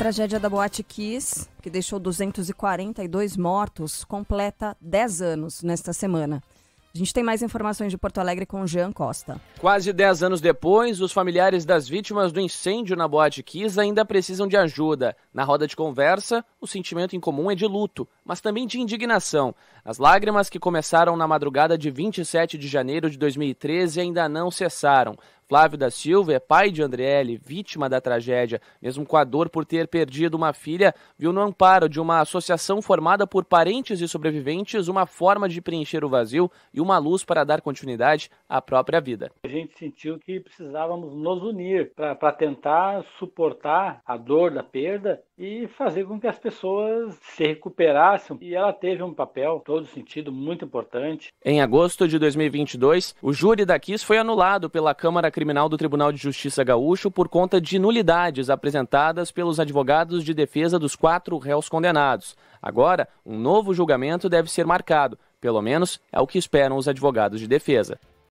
Tragédia da Boate Kiss, que deixou 242 mortos, completa 10 anos nesta semana. A gente tem mais informações de Porto Alegre com Jean Costa. Quase 10 anos depois, os familiares das vítimas do incêndio na Boate Kiss ainda precisam de ajuda. Na roda de conversa, o sentimento em comum é de luto, mas também de indignação. As lágrimas que começaram na madrugada de 27 de janeiro de 2013 ainda não cessaram. Flávio da Silva é pai de Andriele, vítima da tragédia. Mesmo com a dor por ter perdido uma filha, viu no amparo de uma associação formada por parentes e sobreviventes uma forma de preencher o vazio e uma luz para dar continuidade à própria vida. A gente sentiu que precisávamos nos unir para tentar suportar a dor da perda e fazer com que as pessoas se recuperassem máximo, e ela teve um papel, todo sentido, muito importante. Em agosto de 2022, o júri da Kiss foi anulado pela Câmara Criminal do Tribunal de Justiça Gaúcho por conta de nulidades apresentadas pelos advogados de defesa dos quatro réus condenados. Agora, um novo julgamento deve ser marcado. Pelo menos é o que esperam os advogados de defesa.